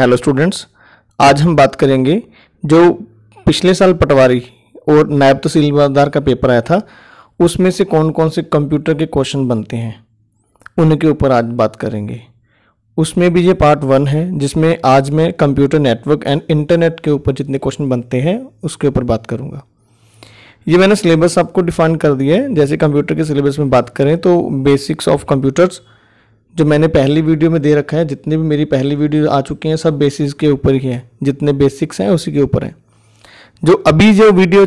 Hello students आज हम बात करेंगे जो पिछले साल पटवारी और नायब तहसीलदार का पेपर आया था उसमें से कौन कौन से कंप्यूटर के क्वेश्चन बनते हैं उनके ऊपर आज बात करेंगे उसमें भी ये पार्ट वन है जिसमें आज मैं कंप्यूटर नेटवर्क एंड इंटरनेट के ऊपर जितने क्वेश्चन बनते हैं उसके ऊपर बात करूँगा ये मैंने सिलेबस आपको डिफाइन कर दिया है जैसे कंप्यूटर के सिलेबस में बात करें तो बेसिक्स ऑफ कंप्यूटर्स जो मैंने पहली वीडियो में दे रखा है जितने भी मेरी पहली वीडियो आ चुकी हैं सब बेसिस के ऊपर ही हैं जितने बेसिक्स हैं उसी के ऊपर हैं जो अभी जो वीडियो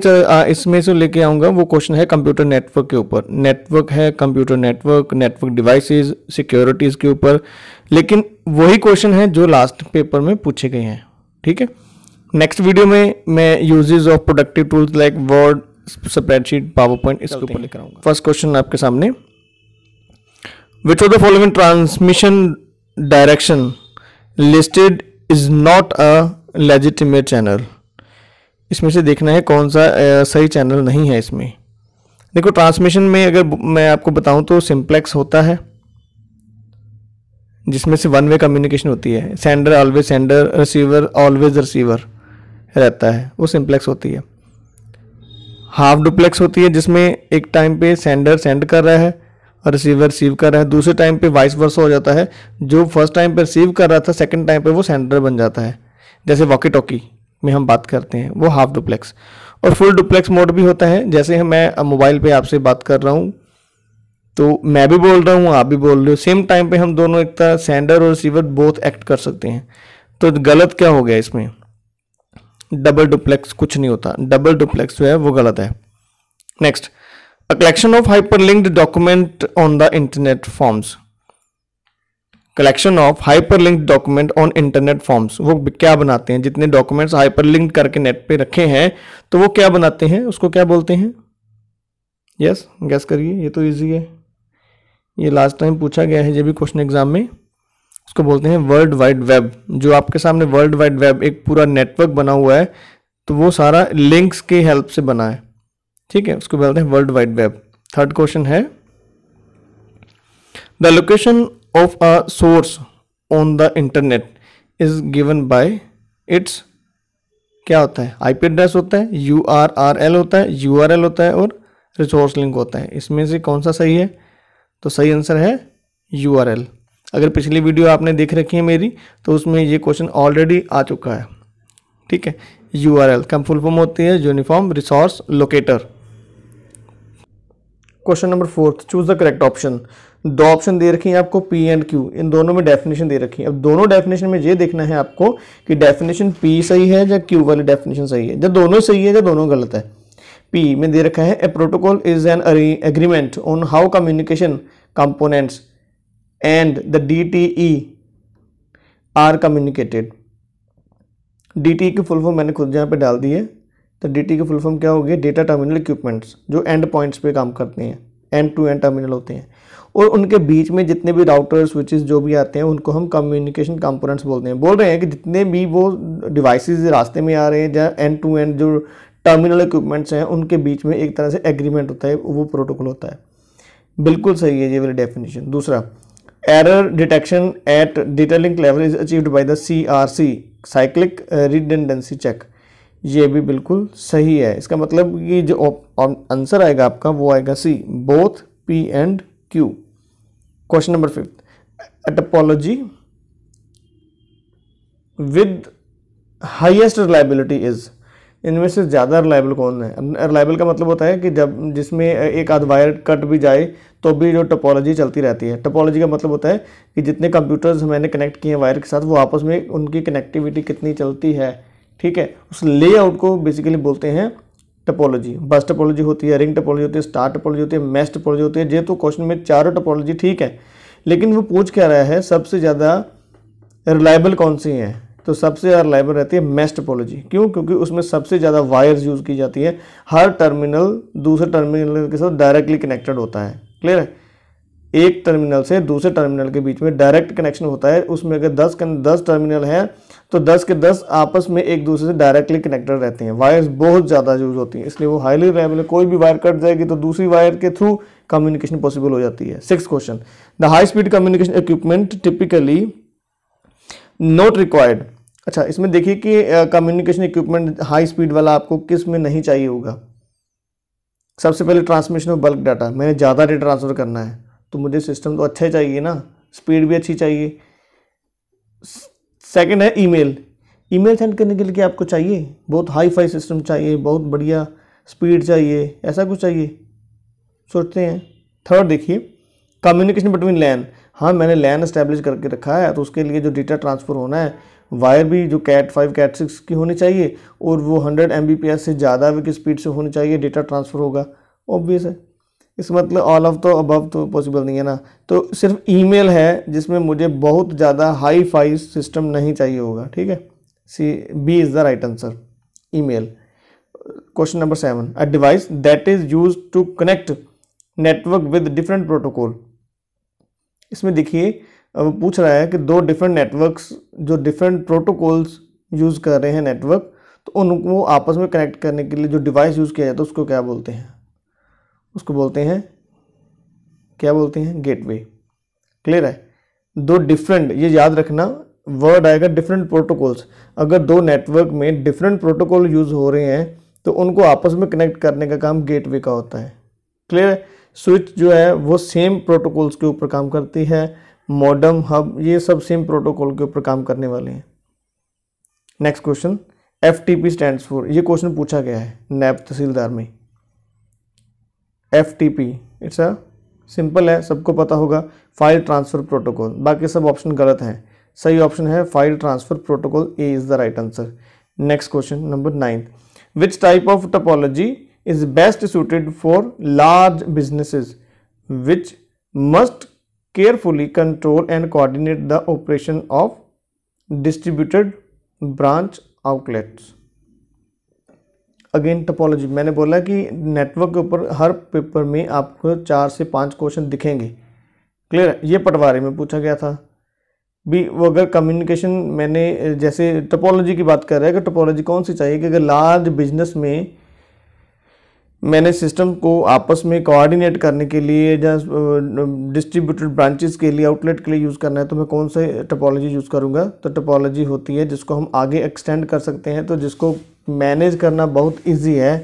इसमें से लेके आऊँगा वो क्वेश्चन है कंप्यूटर नेटवर्क के ऊपर नेटवर्क है computer network network devices securities के ऊपर लेकिन वही क्वेश्चन है जो लास्ट पेपर में पूछे गए हैं ठीक है नेक्स्ट वीडियो में मैं usages of productive tools like Word spreadsheet PowerPoint इसके ऊपर लेकर आऊँगा फर्स्ट क्वेश्चन आपके सामने which of the following transmission direction listed is not a legitimate channel इसमें से देखना है कौन सा आ, सही चैनल नहीं है इसमें देखो ट्रांसमिशन में अगर मैं आपको बताऊं तो सिंप्लेक्स होता है जिसमें से वन वे कम्युनिकेशन होती है sender always sender receiver always receiver रहता है वो सिंप्लेक्स होती है हाफ डुप्लेक्स होती है जिसमें एक टाइम पे सेंडर सेंड कर रहा है रिसीवर रिसीव कर रहा है दूसरे टाइम पे वाइस वर्स हो जाता है जो फर्स्ट टाइम पे रिसीव कर रहा था सेकंड टाइम पे वो सेंडर बन जाता है जैसे वॉकी टॉकी में हम बात करते हैं वो हाफ डुप्लेक्स और फुल डुप्लेक्स मोड भी होता है जैसे मैं मोबाइल पे आपसे बात कर रहा हूँ तो मैं भी बोल रहा हूँ आप भी बोल रहे हो सेम टाइम पे हम दोनों एक तरह सेंडर और रिसीवर बोथ एक्ट कर सकते हैं तो गलत क्या हो गया इसमें डबल डुप्लेक्स कुछ नहीं होता डबल डुप्लेक्स जो है वो गलत है next A collection of hyperlinked document on the internet forms. Collection of hyperlink document on internet forms वो क्या बनाते हैं जितने डॉक्यूमेंट्स हाइपर लिंक करके नेट पे रखे हैं तो वो क्या बनाते हैं उसको क्या बोलते हैं यस yes, गैस करिए ये तो इजी है ये लास्ट टाइम पूछा गया है ये भी क्वेश्चन एग्जाम में उसको बोलते हैं वर्ल्ड वाइड वेब जो आपके सामने वर्ल्ड वाइड वेब एक पूरा नेटवर्क बना हुआ है तो वो सारा लिंक्स की हेल्प से बना है ठीक है उसको बोलते हैं world wide web third question है the location of a source on the internet is given by its क्या होता है आईपी एड्रेस होता है यू आर आर एल होता है यू आर एल होता है और रिसोर्स लिंक होता है इसमें से कौन सा सही है तो सही आंसर है यू आर एल अगर पिछली वीडियो आपने देख रखी है मेरी तो उसमें ये क्वेश्चन ऑलरेडी आ चुका है ठीक है यू आर एल कम फुल फॉर्म होती है uniform resource locator question number fourth choose the correct option दो ऑप्शन दे रखी हैं आपको पी एंड क्यू इन दोनों में डेफिनेशन दे रखी है अब दोनों डेफिनेशन में ये देखना है आपको कि डेफिनेशन पी सही है या क्यू वाली डेफिनेशन सही है जब दोनों सही है या दोनों गलत है पी में दे रखा है a protocol is an agreement on how communication components and the D T E are communicated D T E की फुल फॉर्म मैंने खुद यहाँ पे डाल दी है तो टी के फुल फॉर्म क्या होगी डेटा टर्मिनल इक्विपमेंट्स जो एंड पॉइंट्स पे काम करते हैं एंड टू एंड टर्मिनल होते हैं और उनके बीच में जितने भी राउटर्स स्विचेस जो भी आते हैं उनको हम कम्युनिकेशन कंपोनेंट्स बोलते हैं बोल रहे हैं कि जितने भी वो डिवाइस रास्ते में आ रहे हैं जहाँ एंड टू एंड जो टर्मिनल इक्विपमेंट्स हैं उनके बीच में एक तरह से एग्रीमेंट होता है वो प्रोटोकॉल होता है बिल्कुल सही है ये वाली डेफिनेशन दूसरा error detection at detailing level is achieved by the C R C cyclic redundancy check ये भी बिल्कुल सही है इसका मतलब कि जो आंसर आएगा आपका वो आएगा C both P and Q question number fifth a topology with highest reliability is इनमें से ज़्यादा रिलायबल कौन है रिलायबल का मतलब होता है कि जब जिसमें एक आध वायर कट भी जाए तो भी जो टोपोलॉजी चलती रहती है टोपोलॉजी का मतलब होता है कि जितने कंप्यूटर्स मैंने कनेक्ट किए हैं वायर के साथ वो आपस में उनकी कनेक्टिविटी कितनी चलती है ठीक है उस लेआउट को बेसिकली बोलते हैं टपोलॉजी बस टपोलॉजी होती है रिंग टपोलॉजी होती है स्टार टपोलॉजी होती है मैस टपोलॉजी होती है जे तो क्वेश्चन में चारों टपोलॉजी ठीक है लेकिन वो पूछ क्या रहा है सबसे ज़्यादा रिलायबल कौन सी है तो सबसे ज़्यादा रिलायबल रहती है मैस टपोलॉजी क्यों क्योंकि उसमें सबसे ज़्यादा वायर्स यूज़ की जाती है हर टर्मिनल दूसरे टर्मिनल के साथ डायरेक्टली कनेक्टेड होता है क्लियर है एक टर्मिनल से दूसरे टर्मिनल के बीच में डायरेक्ट कनेक्शन होता है उसमें अगर दस दस टर्मिनल हैं तो 10 के 10 आपस में एक दूसरे से डायरेक्टली कनेक्टेड रहते हैं वायर्स बहुत ज़्यादा यूज़ होती हैं इसलिए वो हाईली रेबल है कोई भी वायर कट जाएगी तो दूसरी वायर के थ्रू कम्युनिकेशन पॉसिबल हो जाती है six question the high speed communication equipment typically not required अच्छा इसमें देखिए कि कम्युनिकेशन इक्विपमेंट हाई स्पीड वाला आपको किस में नहीं चाहिए होगा सबसे पहले ट्रांसमिशन ऑफ बल्क डाटा मैंने ज़्यादा डेटा ट्रांसफ़र करना है तो मुझे सिस्टम तो अच्छा ही चाहिए ना स्पीड भी अच्छी चाहिए सेकंड है ईमेल ईमेल सेंड करने के लिए आपको चाहिए बहुत हाई फाई सिस्टम चाहिए बहुत बढ़िया स्पीड चाहिए ऐसा कुछ चाहिए सोचते हैं थर्ड देखिए कम्युनिकेशन बिटवीन लैन हाँ मैंने लैन इस्टेब्लिश करके रखा है तो उसके लिए जो डेटा ट्रांसफ़र होना है वायर भी जो कैट फाइव कैट सिक्स की होनी चाहिए और वो हंड्रेड एम से ज़्यादा की स्पीड से होनी चाहिए डेटा ट्रांसफ़र होगा ऑब्वियस है इस मतलब ऑल ऑफ तो अबव तो पॉसिबल नहीं है ना तो सिर्फ ईमेल है जिसमें मुझे बहुत ज़्यादा हाई फाई सिस्टम नहीं चाहिए होगा ठीक है C B is the right answer email question number seven a device that is use to connect network with different protocol इसमें देखिए वो पूछ रहा है कि दो डिफरेंट नेटवर्क्स जो डिफरेंट प्रोटोकॉल्स यूज़ कर रहे हैं नेटवर्क तो उनको आपस में कनेक्ट करने के लिए जो डिवाइस यूज़ किया जाता है उसको क्या बोलते हैं उसको बोलते हैं क्या बोलते हैं गेटवे क्लियर है दो डिफरेंट ये याद रखना वर्ड आएगा डिफरेंट प्रोटोकॉल्स अगर दो नेटवर्क में डिफरेंट प्रोटोकॉल यूज हो रहे हैं तो उनको आपस में कनेक्ट करने का काम गेटवे का होता है क्लियर स्विच जो है वो सेम प्रोटोकॉल्स के ऊपर काम करती है मॉडम हब ये सब सेम प्रोटोकॉल के ऊपर काम करने वाले हैं next question F T P stand for ये क्वेश्चन पूछा गया है नैब तहसीलदार में F T P it's a simple है सबको पता होगा फाइल ट्रांसफर प्रोटोकॉल बाकी सब ऑप्शन गलत हैं सही ऑप्शन है file transfer protocol A is the right answer next question number ninth which type of topology is best suited for large businesses which must carefully control and coordinate the operation of distributed branch outlets again topology मैंने बोला कि network के ऊपर हर paper में आपको चार से पाँच क्वेश्चन दिखेंगे क्लियर है ये पटवारे में पूछा गया था भी वो अगर कम्युनिकेशन मैंने जैसे टोपोलॉजी की बात कर रहा है कि टोपोलॉजी कौन सी चाहिए कि अगर लार्ज बिजनेस में मैंने सिस्टम को आपस में कोऑर्डिनेट करने के लिए या डिस्ट्रीब्यूटेड ब्रांचेस के लिए आउटलेट के लिए यूज़ करना है तो मैं कौन सा टोपोलॉजी यूज़ करूँगा तो टोपोलॉजी होती है जिसको हम आगे एक्सटेंड कर सकते हैं तो जिसको मैनेज करना बहुत ईजी है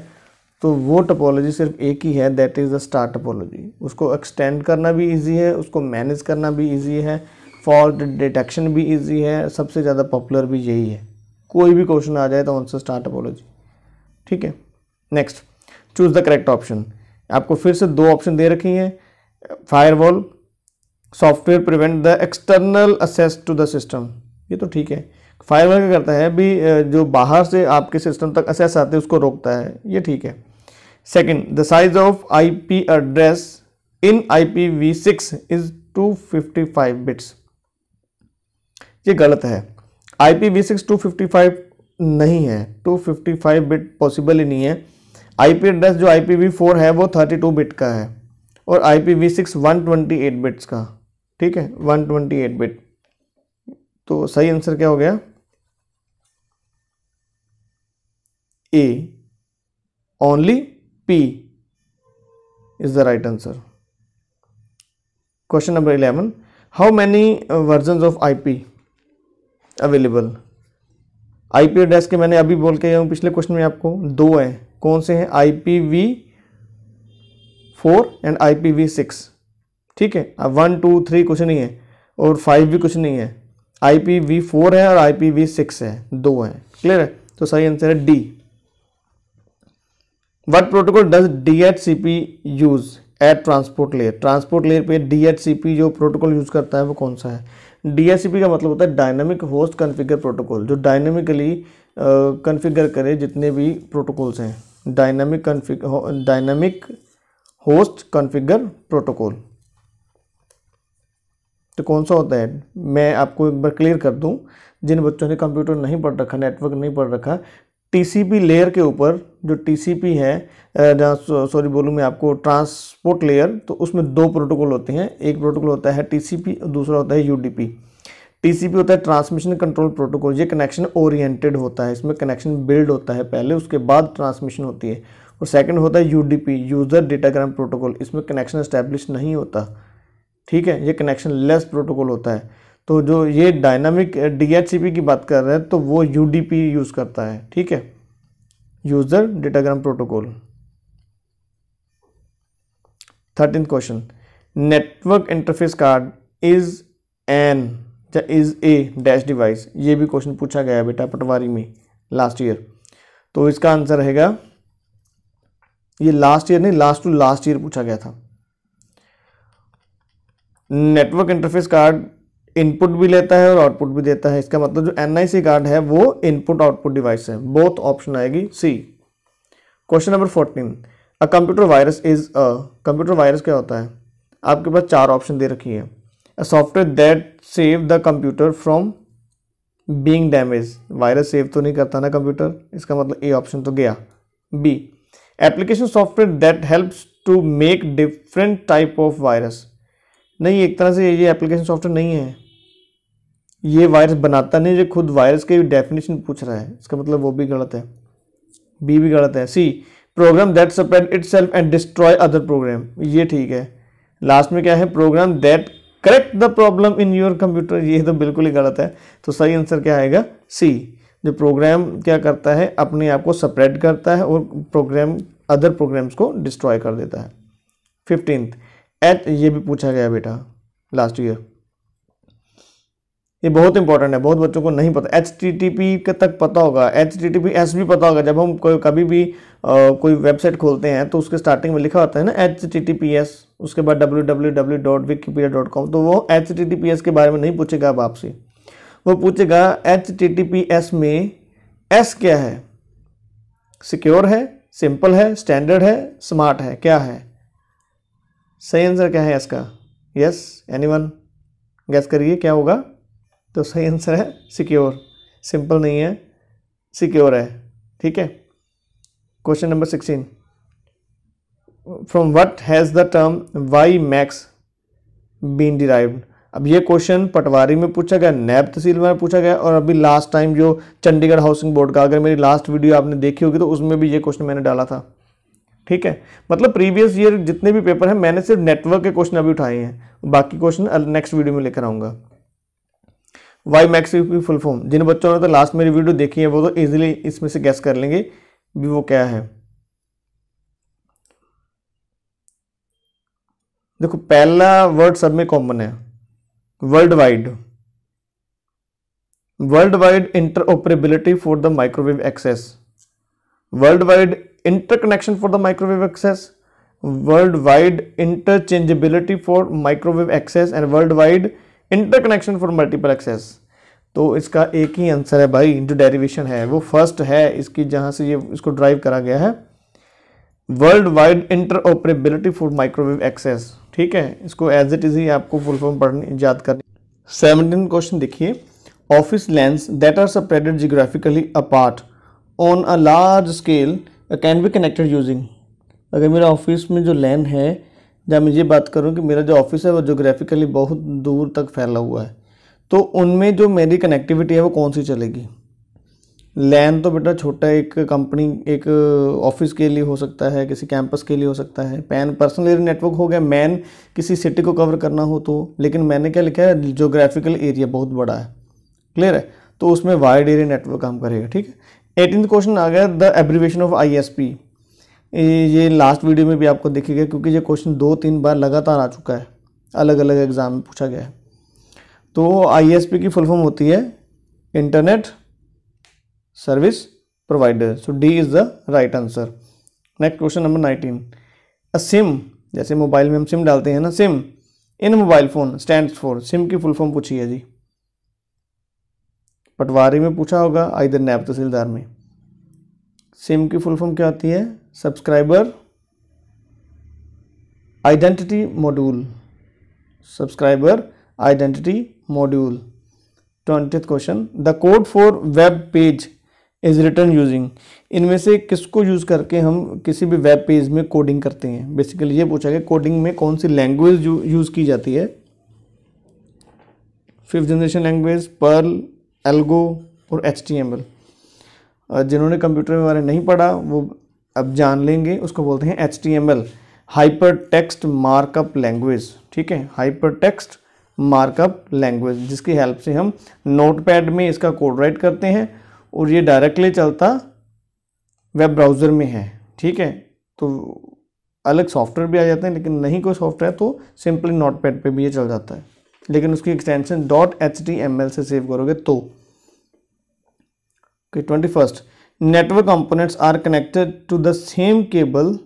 तो वो टोपोलॉजी सिर्फ एक ही है that is the star topology उसको एक्सटेंड करना भी ईजी है उसको मैनेज करना भी ईजी है फॉल्ट डिटेक्शन भी ईजी है सबसे ज़्यादा पॉपुलर भी यही है कोई भी क्वेश्चन आ जाए तो आंसर स्टार टोपोलॉजी ठीक है next choose the correct option आपको फिर से दो ऑप्शन दे रखी हैं firewall software prevent the external access to the system ये तो ठीक है फायरवॉल क्या करता है भी जो बाहर से आपके सिस्टम तक असेस आते हैं उसको रोकता है ये ठीक है second the size of IP address in six is 255 bits ये गलत है फिफ्टी फाइव नहीं है 255 बिट पॉसिबल ही नहीं है आई एड्रेस जो आई है वो थर्टी टू बिट का है और I P V six one twenty eight bits का ठीक है वन ट्वेंटी एट बिट तो सही आंसर क्या हो गया A only P is the right answer question number eleven how many version of I P available I P address के मैंने अभी बोल के पिछले क्वेश्चन में आपको दो है कौन से हैं I P V four and I P V six ठीक है अब वन टू थ्री कुछ नहीं है और फाइव भी कुछ नहीं है आई पी वी फोर है और आई पी वी सिक्स है दो हैं क्लियर है तो सही आंसर है D what protocol does D H C P use at transport layer transport layer पे डी एच सी पी जो प्रोटोकॉल यूज़ करता है वो कौन सा है डी एच सी पी का मतलब होता है डायनामिक होस्ट कन्फिगर प्रोटोकॉल जो डायनेमिकली कन्फिगर करे जितने भी प्रोटोकॉल्स हैं dynamic config dynamic host configure protocol तो कौन सा होता है मैं आपको एक बार क्लियर कर दूं जिन बच्चों ने कंप्यूटर नहीं पढ़ रखा नेटवर्क नहीं पढ़ रखा टीसीपी लेयर के ऊपर जो टीसीपी है सॉरी बोलूँ मैं आपको ट्रांसपोर्ट लेयर तो उसमें दो प्रोटोकॉल होते हैं एक प्रोटोकॉल होता है टीसीपी और दूसरा होता है यूडीपी टीसीपी होता है ट्रांसमिशन कंट्रोल प्रोटोकॉल ये कनेक्शन ओरिएंटेड होता है इसमें कनेक्शन बिल्ड होता है पहले उसके बाद ट्रांसमिशन होती है और सेकंड होता है यूडीपी यूज़र डेटाग्राम प्रोटोकॉल इसमें कनेक्शन इस्टेब्लिश नहीं होता ठीक है ये कनेक्शन लेस प्रोटोकॉल होता है तो जो ये डायनामिक डी की बात कर रहे हैं तो वो यू यूज़ करता है ठीक है user datagram protocol thirteen question network interface card is an is a dash device ये भी क्वेश्चन पूछा गया बेटा पटवारी में लास्ट ईयर तो इसका आंसर रहेगा ये लास्ट ईयर नहीं लास्ट टू लास्ट ईयर पूछा गया था नेटवर्क इंटरफेस कार्ड इनपुट भी लेता है और आउटपुट भी देता है इसका मतलब जो एन कार्ड है वो इनपुट आउटपुट डिवाइस है बोथ ऑप्शन आएगी C question number fourteen a computer virus is a computer virus क्या होता है आपके पास चार ऑप्शन दे रखी है a software that save the computer from being damaged virus save तो नहीं करता ना कंप्यूटर इसका मतलब ए ऑप्शन तो गया B application software that helps to make different type of virus नहीं एक तरह से ये एप्लीकेशन सॉफ्टवेयर नहीं है ये वायरस बनाता नहीं जो खुद वायरस के डेफिनेशन पूछ रहा है इसका मतलब वो भी गलत है बी भी गलत है C program that spread itself and destroy other program ये ठीक है लास्ट में क्या है program that correct the problem in your computer ये तो बिल्कुल ही गलत है तो सही आंसर क्या आएगा सी जो प्रोग्राम क्या करता है अपने आप को सप्रेड करता है और प्रोग्राम अदर प्रोग्राम्स को डिस्ट्रॉय कर देता है फिफ्टींथ एट ये भी पूछा गया बेटा लास्ट ईयर ये बहुत इंपॉर्टेंट है बहुत बच्चों को नहीं पता एच टी टी पी तक पता होगा H T T P S भी पता होगा जब हम कोई कभी भी आ, कोई वेबसाइट खोलते हैं तो उसके स्टार्टिंग में लिखा होता है ना H T T P S उसके बाद W W W dot Wikipedia dot com तो वो H T T P S के बारे में नहीं पूछेगा अब आपसे वो पूछेगा H T T P S में एस क्या है सिक्योर है सिंपल है स्टैंडर्ड है स्मार्ट है क्या है सही आंसर क्या है इसका यस एनी वन गैस करिए क्या होगा तो सही आंसर है सिक्योर सिंपल नहीं है सिक्योर है ठीक है question number sixteen from what has the term Y max been derive अब ये क्वेश्चन पटवारी में पूछा गया नैब तहसील में पूछा गया और अभी लास्ट टाइम जो चंडीगढ़ हाउसिंग बोर्ड का अगर मेरी लास्ट वीडियो आपने देखी होगी तो उसमें भी ये क्वेश्चन मैंने डाला था ठीक है मतलब प्रीवियस ईयर जितने भी पेपर हैं मैंने सिर्फ नेटवर्क के क्वेश्चन अभी उठाए हैं बाकी क्वेश्चन नेक्स्ट वीडियो में लेकर आऊँगा वाई मैक्स की फुल फॉर्म जिन बच्चों ने तो लास्ट मेरी वीडियो देखी है वो तो ईजिली इसमें से गैस कर लेंगे भी वो क्या है देखो पहला वर्ड सब में कॉमन है world wide world wide interoperability for the microwave access world wide interconnection for the microwave access world wide interchangeability for microwave access and world wide interconnection for multiple access तो इसका एक ही answer है भाई जो derivation है वो first है इसकी जहां से ये इसको ड्राइव करा गया है world wide interoperability for microwave access ठीक है इसको एज इट इज़ ही आपको फुल फॉर्म पढ़नी याद करनी सेवनटीन क्वेश्चन देखिए office lens that are spreaded geographically apart on a large scale can be connected using अगर मेरा ऑफिस में जो लैन है जहाँ मैं ये बात करूँ कि मेरा जो ऑफिस है वो जोग्राफिकली बहुत दूर तक फैला हुआ है तो उनमें जो मेरी कनेक्टिविटी है वो कौन सी चलेगी लैन तो बेटा छोटा एक कंपनी एक ऑफिस के लिए हो सकता है किसी कैंपस के लिए हो सकता है पैन पर्सनल एरिया नेटवर्क हो गया मैन किसी सिटी को कवर करना हो तो लेकिन मैंने क्या लिखा है जोग्राफिकल एरिया बहुत बड़ा है क्लियर है तो उसमें वाइड एरिया नेटवर्क काम करेगा ठीक है एटीन क्वेश्चन आ गया द एब्रीवेशन ऑफ आई ये लास्ट वीडियो में भी आपको देखेगा क्योंकि ये क्वेश्चन दो तीन बार लगातार आ चुका है अलग अलग एग्ज़ाम में पूछा गया है तो आई की फुल फॉर्म होती है internet service provider so D is the right answer next question number nineteen a SIM जैसे मोबाइल में हम सिम डालते हैं ना SIM in mobile phone stand for SIM की फुल फॉर्म पूछी है जी पटवारी में पूछा होगा दर नैब तहसीलदार में सिम की फुल फॉर्म क्या होती है subscriber identity module subscriber identity module twenty question the code for web page is return using इनमें से किसको यूज़ करके हम किसी भी वेब पेज में कोडिंग करते हैं बेसिकली ये पूछा गया कोडिंग में कौन सी लैंग्वेज यूज़ की जाती है fifth generation language Perl Algol और एच टी एम एल जिन्होंने कंप्यूटर में बारे नहीं पढ़ा वो अब जान लेंगे उसको बोलते हैं H T M L hyper text markup language ठीक है हाइपर टेक्स्ट मार्कअप लैंग्वेज जिसकी हेल्प से हम नोटपैड में इसका कोड राइट करते हैं और ये डायरेक्टली चलता वेब ब्राउज़र में है ठीक है तो अलग सॉफ्टवेयर भी आ जाते हैं लेकिन नहीं कोई सॉफ्टवेयर तो सिंपली नोट पैड पर भी ये चल जाता है लेकिन उसकी extension dot H D M L से सेव करोगे तो twenty first network components are connected to the same cable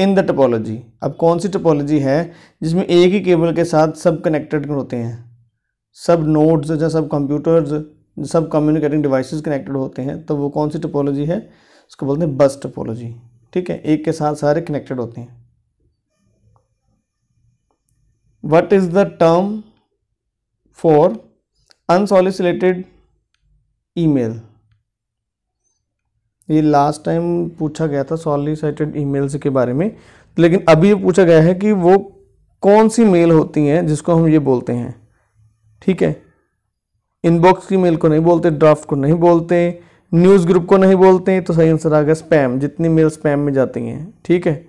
in the topology अब कौन सी टोपोलॉजी है जिसमें एक ही केबल के साथ सब कनेक्टेड होते हैं सब नोड्स या सब कंप्यूटर्स सब कम्युनिकेटिंग डिवाइसेस कनेक्टेड होते हैं तो वो कौन सी टोपोलॉजी है उसको बोलते हैं बस टोपोलॉजी ठीक है एक के साथ सारे कनेक्टेड होते हैं what is the term for unsolicited email ये लास्ट टाइम पूछा गया था सॉलिसिटेड ईमेल्स के बारे में लेकिन अभी ये पूछा गया है कि वो कौन सी मेल होती हैं जिसको हम ये बोलते हैं ठीक है इनबॉक्स की मेल को नहीं बोलते ड्राफ्ट को नहीं बोलते न्यूज़ ग्रुप को नहीं बोलते तो सही आंसर आ गया स्पैम जितनी मेल स्पैम में जाती हैं ठीक है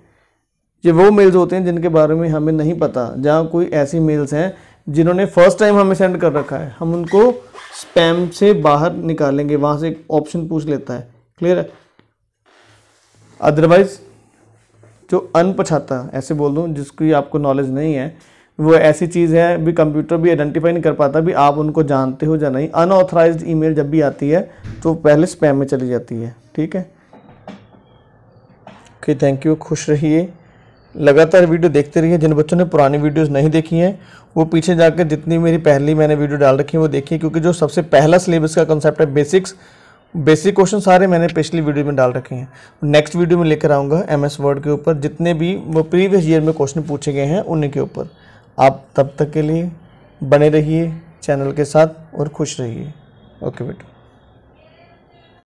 ये वो मेल्स होते हैं जिनके बारे में हमें नहीं पता जहाँ कोई ऐसी मेल्स हैं जिन्होंने फर्स्ट टाइम हमें सेंड कर रखा है हम उनको स्पैम से बाहर निकालेंगे वहाँ से एक ऑप्शन पूछ लेता है क्लियर है अदरवाइज जो अनपछाता ऐसे बोल दूँ जिसकी आपको नॉलेज नहीं है वो ऐसी चीज़ है भी कंप्यूटर भी आइडेंटिफाई नहीं कर पाता भी आप उनको जानते हो या नहीं अनऑथराइज ईमेल जब भी आती है तो पहले स्पैम में चली जाती है ठीक है ओके थैंक यू खुश रहिए लगातार वीडियो देखते रहिए जिन बच्चों ने पुरानी वीडियोस नहीं देखी हैं वो पीछे जाकर जितनी मेरी पहली मैंने वीडियो डाल रखी है वो देखिए क्योंकि जो सबसे पहला सिलेबस का कॉन्सेप्ट है बेसिक्स बेसिक क्वेश्चन सारे मैंने पिछली वीडियो में डाल रखे हैं नेक्स्ट वीडियो में लेकर आऊँगा एम एस वर्ड के ऊपर जितने भी वो प्रीवियस ईयर में क्वेश्चन पूछे गए हैं उन्हीं के ऊपर आप तब तक के लिए बने रहिए चैनल के साथ और खुश रहिए ओके बेटा